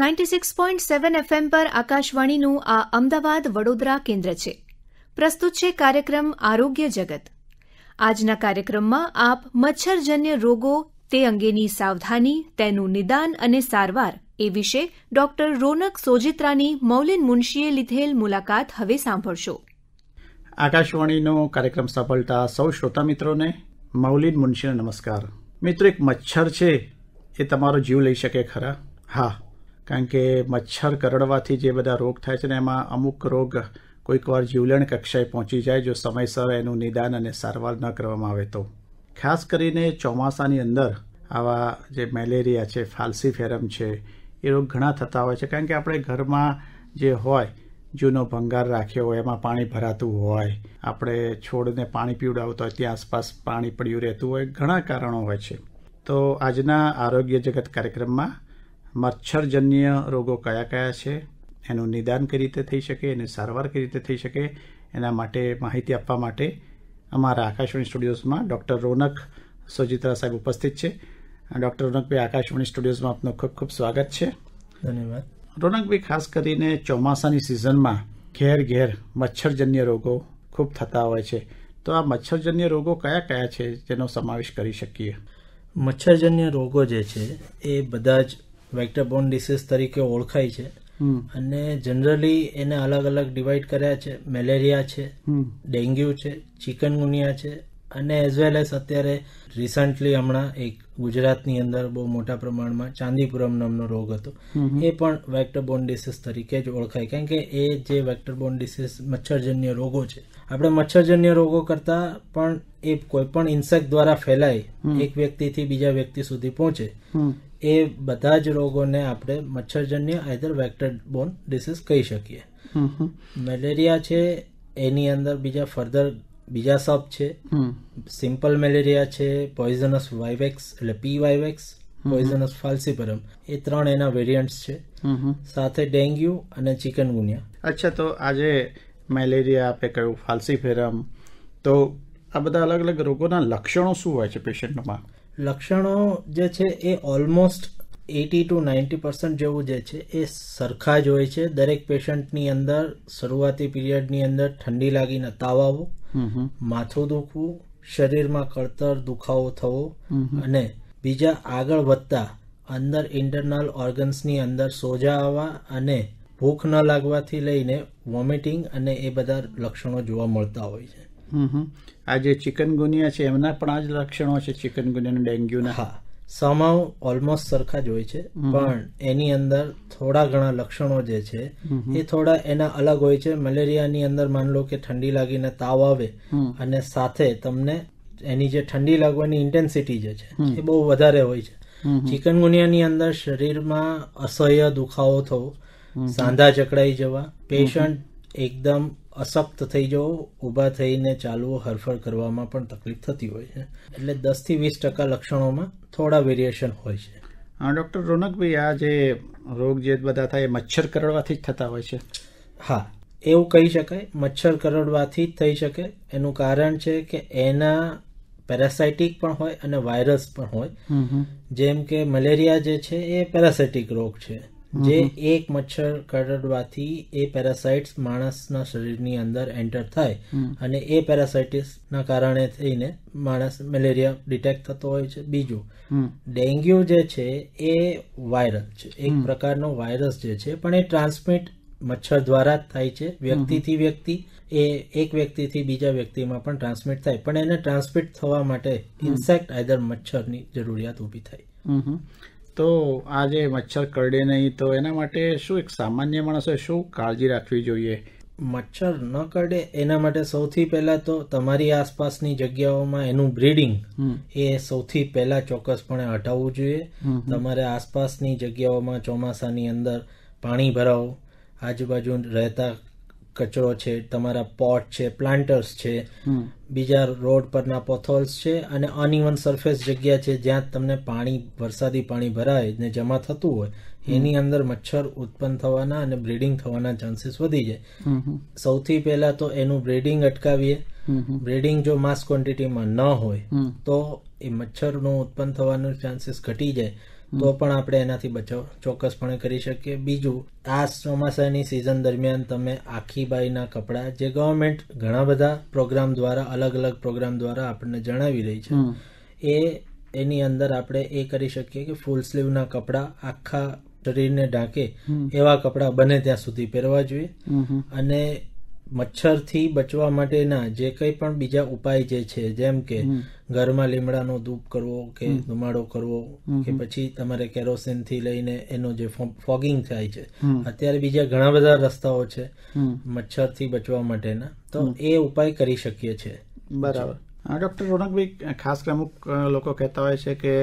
ninety six point seven FM પર આકાશવાણીનું આ અમદાવાદ વડોદરા કેન્દ્ર છે પ્રસ્તુત છે કાર્યક્રમ આરોગ્ય જગત આજના કાર્યક્રમમાં આપ મચ્છરજન્ય રોગો તે અંગેની સાવધાની તેનું નિદાન અને સારવાર એ વિશે ડોક્ટર રોનક સોજિત્રાની મૌલિન મુનશીએ લીધેલ મુલાકાત હવે સાંભળશો આકાશવાણીનો કાર્યક્રમ સફળતા સૌ શ્રોતા મિત્રોને મૌલિન મુનશીને નમસ્કાર મિત્રો એક મચ્છર છે એ તમારો જીવ લઈ શકે ખરા હા કારણ કે મચ્છર કરડવાથી જે બધા રોગ થાય છે ને એમાં અમુક રોગ કોઈકવાર જીવલેણ કક્ષાએ પહોંચી જાય જો સમયસર એનું નિદાન અને સારવાર ન કરવામાં આવે તો ખાસ કરીને ચોમાસાની અંદર આવા જે મેલેરિયા છે ફાલ્સીફેરમ છે એ રોગ ઘણા થતા હોય છે કારણ કે આપણે ઘરમાં જે હોય જૂનો ભંગાર રાખ્યો હોય એમાં પાણી ભરાતું હોય આપણે છોડને પાણી પીવડાવતા હોય ત્યાં આસપાસ પાણી પડ્યું રહેતું હોય ઘણા કારણો હોય છે તો આજના આરોગ્ય જગત કાર્યક્રમમાં મચ્છરજન્ય રોગો કયા કયા છે એનું નિદાન કઈ રીતે થઈ શકે એની સારવાર કઈ રીતે થઈ શકે એના માટે માહિતી આપવા માટે અમારા આકાશવાણી સ્ટુડિયોઝમાં ડૉક્ટર રોનક સોજિત્રા સાહેબ ઉપસ્થિત છે ડૉક્ટર રોનકભાઈ આકાશવાણી સ્ટુડિયોઝમાં આપનું ખૂબ ખૂબ સ્વાગત છે ધન્યવાદ રોનકભાઈ ખાસ કરીને ચોમાસાની સિઝનમાં ઘેર ઘેર મચ્છરજન્ય રોગો ખૂબ થતા હોય છે તો આ મચ્છરજન્ય રોગો કયા કયા છે જેનો સમાવેશ કરી શકીએ મચ્છરજન્ય રોગો જે છે એ બધા જ વેક્ટરબોન બોર્ન ડિસીઝ તરીકે ઓળખાય છે અને જનરલી એને અલગ અલગ ડિવાઈડ કર્યા છે મેલેરિયા છે ડેન્ગ્યુ છે ચિકનગુનિયા છે અને એઝ વેલ એઝ અત્યારે રિસન્ટલી હમણાં એક ગુજરાતની અંદર બહુ મોટા પ્રમાણમાં ચાંદીપુરમ નામનો રોગ હતો એ પણ વેક્ટરબોન બોન ડિસીઝ તરીકે જ ઓળખાય કારણ કે એ જે વેક્ટરબોન બોન ડિસીઝ મચ્છરજન્ય રોગો છે આપણે મચ્છરજન્ય રોગો કરતા પણ એ કોઈ પણ ઇન્સેક્ટ દ્વારા ફેલાય એક વ્યક્તિથી બીજા વ્યક્તિ સુધી પહોંચે એ બધા જ રોગોને આપણે મચ્છરજન્ય આઈધર વેક્ટર બોન ડિસીઝ કહી શકીએ મેલેરિયા છે એની અંદર બીજા ફર્ધર બીજા સબ છે સિમ્પલ મેલેરિયા છે પોઈઝનસ વાઇવેક્સ એટલે પી વાઇવેક્સ પોઈઝનસ ફાલ્સીપરમ એ ત્રણ એના વેરિયન્ટ્સ છે સાથે ડેન્ગ્યુ અને ચિકનગુનિયા અચ્છા તો આજે મેલેરિયા આપે કહ્યું ફાલ્સીફેરમ તો આ બધા અલગ અલગ રોગોના લક્ષણો શું હોય છે પેશન્ટમાં લક્ષણો જે છે એ almost eighty to ninety percent જેવું જે છે એ સરખા જ હોય છે દરેક પેશન્ટની અંદર શરૂઆતી પીરિયડની અંદર ઠંડી લાગીને તાવ આવવો માથું દુખવું શરીરમાં કળતર દુખાવો થવો અને બીજા આગળ વધતા અંદર ઇન્ટરનલ ઓર્ગન્સની અંદર સોજા આવવા અને ભૂખ ન લાગવાથી લઈને વોમિટિંગ અને એ બધા લક્ષણો જોવા મળતા હોય છે આ જે ચિકનગુનિયા છે એમના પણ આ જ લક્ષણો છે ચિકનગુનિયા ડેન્ગ્યુના હા સમાવ ઓલમોસ્ટ સરખા જ હોય છે પણ એની અંદર થોડા ઘણા લક્ષણો જે છે એ થોડા એના અલગ હોય છે મલેરિયાની અંદર માન લો કે ઠંડી લાગીને તાવ આવે અને સાથે તમને એની જે ઠંડી લાગવાની ઇન્ટેન્સિટી જે છે એ બહુ વધારે હોય છે ચિકનગુનિયાની અંદર શરીરમાં અસહ્ય દુખાવો થવો સાંધા ચકડાઈ જવા પેશન્ટ એકદમ અશક્ત થઈ જવો ઊભા થઈને ચાલવું હરફર કરવામાં પણ તકલીફ થતી હોય છે એટલે દસથી વીસ ટકા લક્ષણોમાં થોડા વેરિએશન હોય છે હા ડૉક્ટર રોનકભાઈ આ જે રોગ જે બધા થાય એ મચ્છર કરડવાથી જ થતા હોય છે હા એવું કહી શકાય મચ્છર કરડવાથી જ થઈ શકે એનું કારણ છે કે એના પેરાસાઇટિક પણ હોય અને વાયરસ પણ હોય જેમ કે મલેરિયા જે છે એ પેરાસાઇટિક રોગ છે જે એક મચ્છર કરડવાથી એ પેરાસાઇટ માણસના શરીરની અંદર એન્ટર થાય અને એ પેરાસાઇટિસના કારણે થઈને માણસ મેલેરિયા ડિટેક્ટ થતો હોય છે બીજું ડેન્ગ્યુ જે છે એ વાયરસ છે એક પ્રકારનો વાયરસ જે છે પણ એ ટ્રાન્સમિટ મચ્છર દ્વારા જ થાય છે વ્યક્તિથી વ્યક્તિ એ એક વ્યક્તિથી બીજા વ્યક્તિમાં પણ ટ્રાન્સમિટ થાય પણ એને ટ્રાન્સમિટ થવા માટે ઇન્સેક્ટ આઈધર મચ્છરની જરૂરિયાત ઊભી થાય તો આ જે મચ્છર કરડે નહીં તો એના માટે શું એક સામાન્ય માણસે શું કાળજી રાખવી જોઈએ મચ્છર ન કરડે એના માટે સૌથી પહેલા તો તમારી આસપાસની જગ્યાઓમાં એનું બ્રીડિંગ એ સૌથી પહેલા ચોક્કસપણે હટાવવું જોઈએ તમારે આસપાસની જગ્યાઓમાં ચોમાસાની અંદર પાણી ભરાવો આજુબાજુ રહેતા કચરો છે તમારા પોટ છે પ્લાન્ટર્સ છે બીજા રોડ પરના પોથોલ્સ છે અને અનઇવન સરફેસ જગ્યા છે જ્યાં તમને પાણી વરસાદી પાણી ભરાય ને જમા થતું હોય એની અંદર મચ્છર ઉત્પન્ન થવાના અને બ્રીડિંગ થવાના ચાન્સીસ વધી જાય સૌથી પહેલા તો એનું બ્રીડિંગ અટકાવીએ બ્રીડિંગ જો માસ ક્વોન્ટિટીમાં ન હોય તો એ મચ્છરનું ઉત્પન્ન થવાનો ચાન્સીસ ઘટી જાય તો પણ આપણે એનાથી બચાવ ચોક્કસપણે કરી શકીએ બીજું આ ચોમાસાની સિઝન દરમિયાન તમે આખી બાઈના કપડાં જે ગવર્મેન્ટ ઘણા બધા પ્રોગ્રામ દ્વારા અલગ અલગ પ્રોગ્રામ દ્વારા આપણને જણાવી રહી છે એ એની અંદર આપણે એ કરી શકીએ કે ફૂલ સ્લીવના કપડાં આખા શરીરને ઢાંકે એવા કપડાં બને ત્યાં સુધી પહેરવા જોઈએ અને મચ્છરથી બચવા માટેના જે કંઈ પણ બીજા ઉપાય જે છે જેમ કે ઘરમાં લીમડાનો ધૂપ કરવો કે ધુમાડો કરવો કે પછી તમારે કેરોસીનથી લઈને એનો જે ફોગિંગ થાય છે અત્યારે બીજા ઘણા બધા રસ્તાઓ છે મચ્છરથી બચવા માટેના તો એ ઉપાય કરી શકીએ છીએ બરાબર ડૉક્ટર રોનકભાઈ ખાસ અમુક લોકો કહેતા હોય છે કે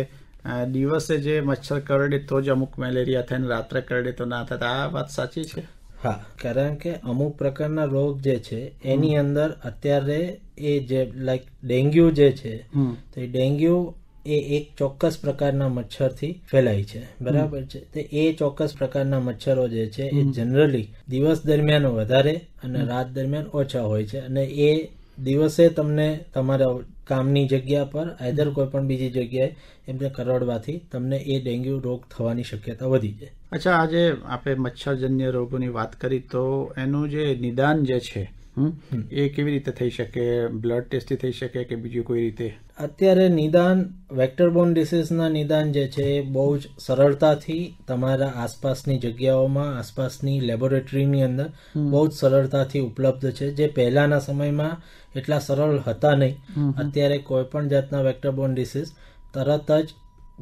દિવસે જે મચ્છર કરડે તો જ અમુક મેલેરિયા થાય ને રાત્રે કરડે તો ના થાય આ વાત સાચી છે હા કારણ કે અમુક પ્રકારના રોગ જે છે એની અંદર અત્યારે એ જે લાઈક ડેન્ગ્યુ જે છે તો એ ડેન્ગ્યુ એ એક ચોક્કસ પ્રકારના મચ્છરથી ફેલાય છે બરાબર છે તે એ ચોક્કસ પ્રકારના મચ્છરો જે છે એ જનરલી દિવસ દરમિયાન વધારે અને રાત દરમિયાન ઓછા હોય છે અને એ દિવસે તમને તમારા કામની જગ્યા પર એધર કોઈ પણ બીજી જગ્યાએ એમને કરડવાથી તમને એ ડેન્ગ્યુ રોગ થવાની શક્યતા વધી જાય અચ્છા આજે આપણે મચ્છરજન્ય રોગોની વાત કરી તો એનું જે નિદાન જે છે એ કેવી રીતે થઈ શકે બ્લડ ટેસ્ટથી થઈ શકે કે બીજી કોઈ રીતે અત્યારે નિદાન વેક્ટરબોન ડિસીઝના નિદાન જે છે એ બહુ જ સરળતાથી તમારા આસપાસની જગ્યાઓમાં આસપાસની લેબોરેટરીની અંદર બહુ જ સરળતાથી ઉપલબ્ધ છે જે પહેલાના સમયમાં એટલા સરળ હતા નહીં અત્યારે કોઈ પણ જાતના વેક્ટરબોન ડિસીઝ તરત જ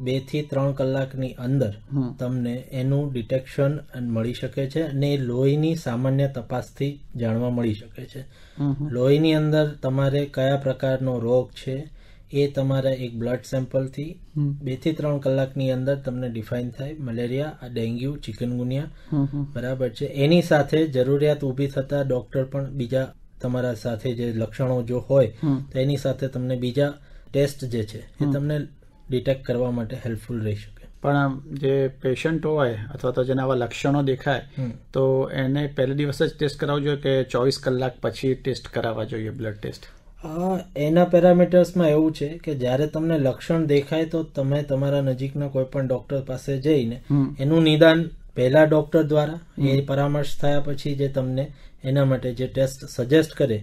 બે થી ત્રણ કલાકની અંદર તમને એનું ડિટેક્શન મળી શકે છે અને એ લોહીની સામાન્ય તપાસથી જાણવા મળી શકે છે લોહીની અંદર તમારે કયા પ્રકારનો રોગ છે એ તમારા એક બ્લડ સેમ્પલથી બે થી ત્રણ કલાકની અંદર તમને ડિફાઇન થાય મલેરિયા ડેન્ગ્યુ ચિકનગુનિયા બરાબર છે એની સાથે જરૂરિયાત ઊભી થતા ડોક્ટર પણ બીજા તમારા સાથે જે લક્ષણો જો હોય તો એની સાથે તમને બીજા ટેસ્ટ જે છે એ તમને ડિટેક્ટ કરવા માટે હેલ્પફુલ રહી શકે પણ આમ જે પેશન્ટ હોય અથવા તો જેના આવા લક્ષણો દેખાય તો એને પહેલે દિવસે જ ટેસ્ટ કરાવવું જોઈએ કે ચોવીસ કલાક પછી ટેસ્ટ કરાવવા જોઈએ બ્લડ ટેસ્ટ એના પેરામીટર્સમાં એવું છે કે જ્યારે તમને લક્ષણ દેખાય તો તમે તમારા નજીકના કોઈ પણ ડોક્ટર પાસે જઈને એનું નિદાન પહેલાં ડૉક્ટર દ્વારા એ પરામર્શ થયા પછી જે તમને એના માટે જે ટેસ્ટ સજેસ્ટ કરે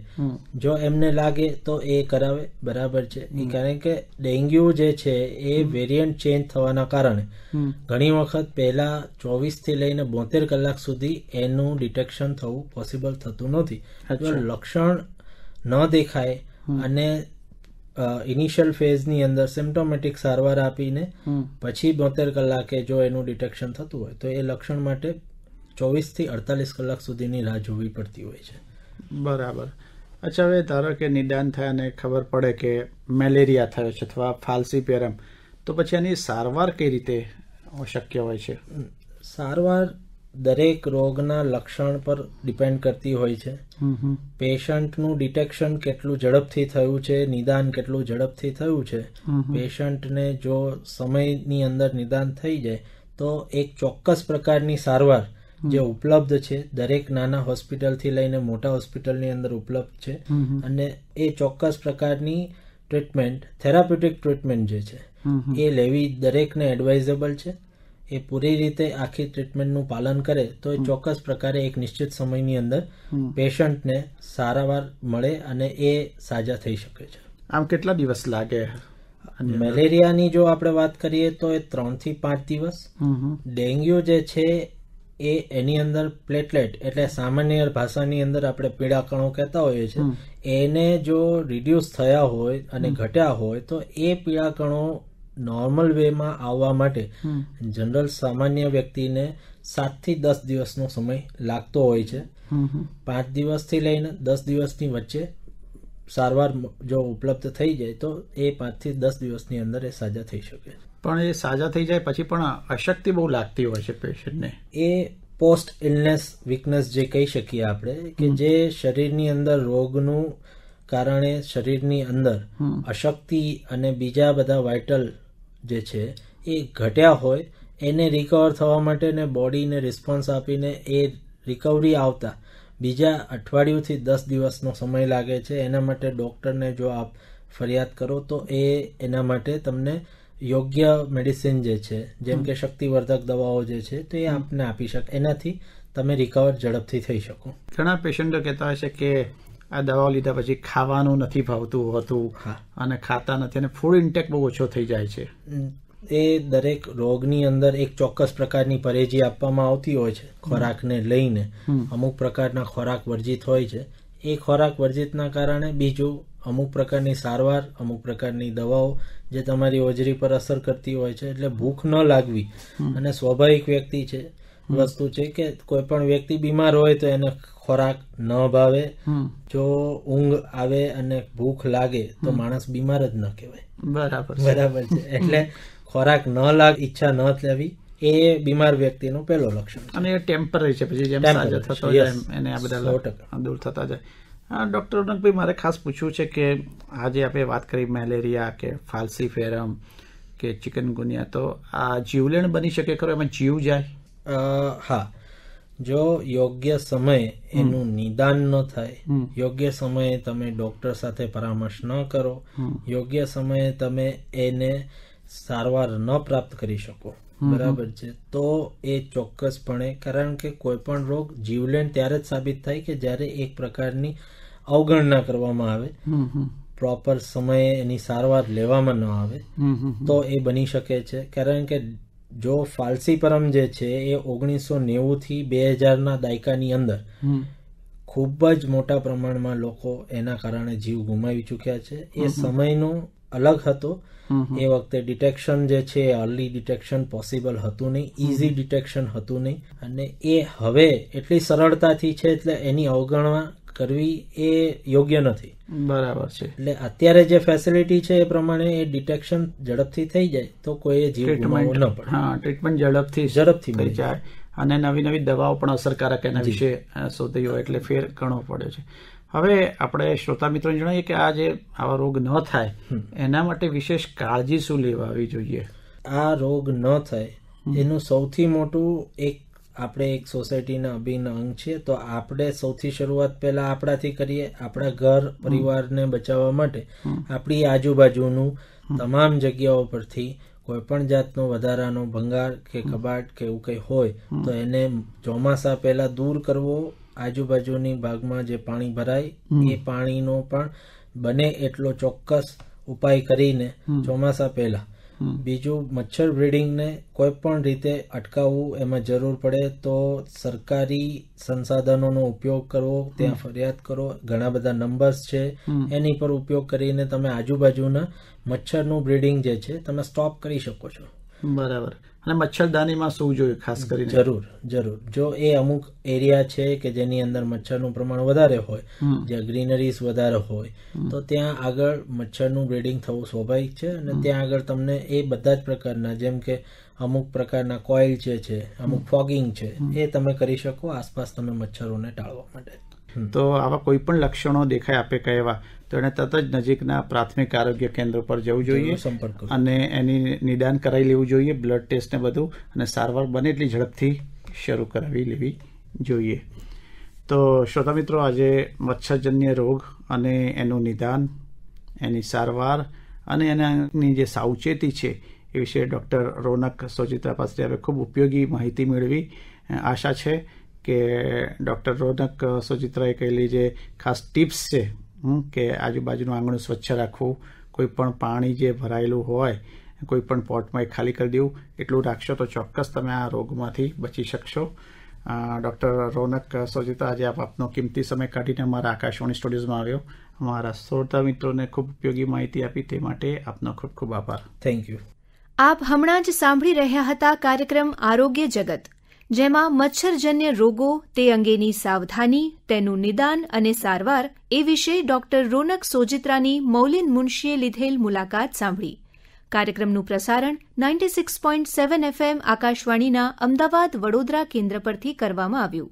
જો એમને લાગે તો એ કરાવે બરાબર છે કારણ કે ડેન્ગ્યુ જે છે એ વેરિયન્ટ ચેન્જ થવાના કારણે ઘણી વખત પહેલા ચોવીસ થી લઈને બોતેર કલાક સુધી એનું ડિટેક્શન થવું પોસિબલ થતું નથી લક્ષણ ન દેખાય અને ઇનિશિયલ ફેઝની અંદર સિમ્ટોમેટિક સારવાર આપીને પછી બોતેર કલાકે જો એનું ડિટેક્શન થતું હોય તો એ લક્ષણ માટે ચોવીસથી અડતાલીસ કલાક સુધીની રાહ જોવી પડતી હોય છે બરાબર અચ્છા હવે ધારો કે નિદાન થાય અને ખબર પડે કે મેલેરિયા થયો છે અથવા ફાલસી પેરમ તો પછી એની સારવાર કઈ રીતે શક્ય હોય છે સારવાર દરેક રોગના લક્ષણ પર ડિપેન્ડ કરતી હોય છે પેશન્ટનું ડિટેક્શન કેટલું ઝડપથી થયું છે નિદાન કેટલું ઝડપથી થયું છે પેશન્ટને જો સમયની અંદર નિદાન થઈ જાય તો એક ચોક્કસ પ્રકારની સારવાર જે ઉપલબ્ધ છે દરેક નાના હોસ્પિટલથી લઈને મોટા હોસ્પિટલની અંદર ઉપલબ્ધ છે અને એ ચોક્કસ પ્રકારની ટ્રીટમેન્ટ થેરાપ્યુટિક ટ્રીટમેન્ટ જે છે એ લેવી દરેકને એડવાઇઝેબલ છે એ પૂરી રીતે આખી ટ્રીટમેન્ટનું પાલન કરે તો એ ચોક્કસ પ્રકારે એક નિશ્ચિત સમયની અંદર પેશન્ટને સારાવાર મળે અને એ સાજા થઈ શકે છે આમ કેટલા દિવસ લાગે મેલેરિયાની જો આપણે વાત કરીએ તો એ ત્રણથી પાંચ દિવસ ડેન્ગ્યુ જે છે એ એની અંદર પ્લેટલેટ એટલે સામાન્ય ભાષાની અંદર આપણે પીડાકણો કહેતા હોઈએ છીએ એને જો રિડ્યુસ થયા હોય અને ઘટ્યા હોય તો એ કણો નોર્મલ વેમાં આવવા માટે જનરલ સામાન્ય વ્યક્તિને સાતથી દસ દિવસનો સમય લાગતો હોય છે પાંચ દિવસથી લઈને દસ દિવસની વચ્ચે સારવાર જો ઉપલબ્ધ થઈ જાય તો એ પાંચ થી દસ દિવસની અંદર એ સાજા થઈ શકે પણ એ સાજા થઈ જાય પછી પણ અશક્તિ બહુ લાગતી હોય છે પેશન્ટને એ પોસ્ટ ઇલનેસ વીકનેસ જે કહી શકીએ આપણે કે જે શરીરની અંદર રોગનું કારણે શરીરની અંદર અશક્તિ અને બીજા બધા વાઇટલ જે છે એ ઘટ્યા હોય એને રિકવર થવા માટેને બોડીને રિસ્પોન્સ આપીને એ રિકવરી આવતા બીજા અઠવાડિયુંથી દસ દિવસનો સમય લાગે છે એના માટે ડૉક્ટરને જો આપ ફરિયાદ કરો તો એ એના માટે તમને યોગ્ય મેડિસિન જે છે જેમ કે શક્તિવર્ધક દવાઓ જે છે તો એ આપને આપી શકે એનાથી તમે રિકવર ઝડપથી થઈ શકો ઘણા પેશન્ટો કહેતા હોય છે કે આ દવાઓ લીધા પછી ખાવાનું નથી ભાવતું હોતું અને ખાતા નથી અને ફૂડ ઇન્ટેક બહુ ઓછો થઈ જાય છે એ દરેક રોગની અંદર એક ચોક્કસ પ્રકારની પરેજી આપવામાં આવતી હોય છે ખોરાકને લઈને અમુક પ્રકારના ખોરાક વર્જિત હોય છે એ ખોરાક વર્જિતના કારણે બીજું અમુક પ્રકારની સારવાર અમુક પ્રકારની દવાઓ જે તમારી હોજરી પર અસર કરતી હોય છે એટલે ભૂખ ન લાગવી અને સ્વાભાવિક વ્યક્તિ છે વસ્તુ છે કે કોઈ પણ વ્યક્તિ બીમાર હોય તો એને ખોરાક ન ભાવે જો ઊંઘ આવે અને ભૂખ લાગે તો માણસ બીમાર જ ન કહેવાય બરાબર બરાબર છે એટલે ખોરાક ન લાગ ઈચ્છા ન લેવી એ બીમાર વ્યક્તિનું પહેલો લક્ષણ અને એ ટેમ્પરરી છે પછી જેમ સાજા થતો જાય એને આ બધા દૂર થતા જાય હા ડૉક્ટર ઉનકભાઈ મારે ખાસ પૂછવું છે કે આજે આપણે વાત કરી મેલેરિયા કે ફાલસી ફેરમ કે ચિકનગુનિયા તો આ જીવલેણ બની શકે ખરો એમાં જીવ જાય હા જો યોગ્ય સમયે એનું નિદાન ન થાય યોગ્ય સમયે તમે ડોક્ટર સાથે પરામર્શ ન કરો યોગ્ય સમયે તમે એને સારવાર ન પ્રાપ્ત કરી શકો બરાબર છે તો એ ચોક્કસપણે કારણ કે કોઈ પણ રોગ જીવલેણ ત્યારે જ સાબિત થાય કે જ્યારે એક પ્રકારની અવગણના કરવામાં આવે પ્રોપર સમયે એની સારવાર લેવામાં ન આવે તો એ બની શકે છે કારણ કે જો ફાલસીપરમ જે છે એ ઓગણીસો નેવુંથી બે હજારના દાયકાની અંદર ખૂબ જ મોટા પ્રમાણમાં લોકો એના કારણે જીવ ગુમાવી ચૂક્યા છે એ સમયનો અલગ હતો એ વખતે ડિટેક્શન જે છે અર્લી ડિટેક્શન પોસિબલ હતું નહીં ઇઝી ડિટેક્શન હતું નહીં અને એ હવે એટલી સરળતાથી છે એટલે એની અવગણવા કરવી એ યોગ્ય નથી બરાબર છે એટલે અત્યારે જે ફેસિલિટી છે એ પ્રમાણે એ ડિટેક્શન ઝડપથી થઈ જાય તો કોઈ જીવ ન પડે હા ટ્રીટમેન્ટ ઝડપથી ઝડપથી મળી જાય અને નવી નવી દવાઓ પણ અસરકારક એના વિશે શોધી હોય એટલે ફેર ઘણો પડ્યો છે હવે આપણે શ્રોતા મિત્રોને જણાવીએ કે આ જે આવા રોગ ન થાય એના માટે વિશેષ કાળજી શું લેવાવી જોઈએ આ રોગ ન થાય એનું સૌથી મોટું એક આપણે એક સોસાયટીના અભિન્ન અંગ છીએ તો આપણે સૌથી શરૂઆત પહેલા આપણાથી કરીએ આપણા ઘર પરિવારને બચાવવા માટે આપણી આજુબાજુનું તમામ જગ્યાઓ પરથી કોઈ પણ જાતનો વધારાનો ભંગાર કે કબાટ કે એવું કંઈ હોય તો એને ચોમાસા પહેલા દૂર કરવો આજુબાજુની ભાગમાં જે પાણી ભરાય એ પાણીનો પણ બને એટલો ચોક્કસ ઉપાય કરીને ચોમાસા પહેલા બીજું મચ્છર બ્રીડિંગને કોઈ પણ રીતે અટકાવવું એમાં જરૂર પડે તો સરકારી સંસાધનોનો ઉપયોગ કરવો ત્યાં ફરિયાદ કરો ઘણા બધા નંબર્સ છે એની પર ઉપયોગ કરીને તમે આજુબાજુના મચ્છરનું બ્રીડિંગ જે છે તમે સ્ટોપ કરી શકો છો બરાબર અને મચ્છરદાનીમાં સૂવું જોઈએ ખાસ કરીને જરૂર જરૂર જો એ અમુક એરિયા છે કે જેની અંદર મચ્છરનું પ્રમાણ વધારે હોય જ્યાં ગ્રીનરીઝ વધારે હોય તો ત્યાં આગળ મચ્છરનું બ્રીડિંગ થવું સ્વાભાવિક છે અને ત્યાં આગળ તમને એ બધા જ પ્રકારના જેમ કે અમુક પ્રકારના કોઇલ જે છે અમુક ફોગિંગ છે એ તમે કરી શકો આસપાસ તમે મચ્છરોને ટાળવા માટે તો આવા કોઈ પણ લક્ષણો દેખાય આપે કહેવા તો એણે તરત જ નજીકના પ્રાથમિક આરોગ્ય કેન્દ્ર પર જવું જોઈએ સંપર્ક અને એની નિદાન કરાવી લેવું જોઈએ બ્લડ ટેસ્ટને બધું અને સારવાર બને એટલી ઝડપથી શરૂ કરાવી લેવી જોઈએ તો શ્રોતા મિત્રો આજે મચ્છરજન્ય રોગ અને એનું નિદાન એની સારવાર અને એનાની જે સાવચેતી છે એ વિશે ડૉક્ટર રોનક સોજિત્રા પાસે હવે ખૂબ ઉપયોગી માહિતી મેળવી આશા છે કે ડૉક્ટર રોનક સોજિત્રાએ કહેલી જે ખાસ ટિપ્સ છે કે આજુબાજુનું આંગણું સ્વચ્છ રાખવું કોઈ પણ પાણી જે ભરાયેલું હોય કોઈ પણ પોટમાં એ ખાલી કરી દેવું એટલું રાખશો તો ચોક્કસ તમે આ રોગમાંથી બચી શકશો ડૉક્ટર રોનક સોજિતા આજે આપ આપનો કિંમતી સમય કાઢીને અમારા આકાશવાણી સ્ટુડિયોઝમાં આવ્યો અમારા શ્રોતા મિત્રોને ખૂબ ઉપયોગી માહિતી આપી તે માટે આપનો ખૂબ ખૂબ આભાર થેન્ક યુ આપ હમણાં જ સાંભળી રહ્યા હતા કાર્યક્રમ આરોગ્ય જગત જેમાં મચ્છરજન્ય રોગો તે અંગેની સાવધાની તેનું નિદાન અને સારવાર એ વિશે ડોક્ટર રોનક સોજિત્રાની મૌલિન મુનશીએ લીધેલ મુલાકાત સાંભળી કાર્યક્રમનું પ્રસારણ ninety six point seven FM આકાશવાણીના અમદાવાદ વડોદરા કેન્દ્ર પરથી કરવામાં આવ્યું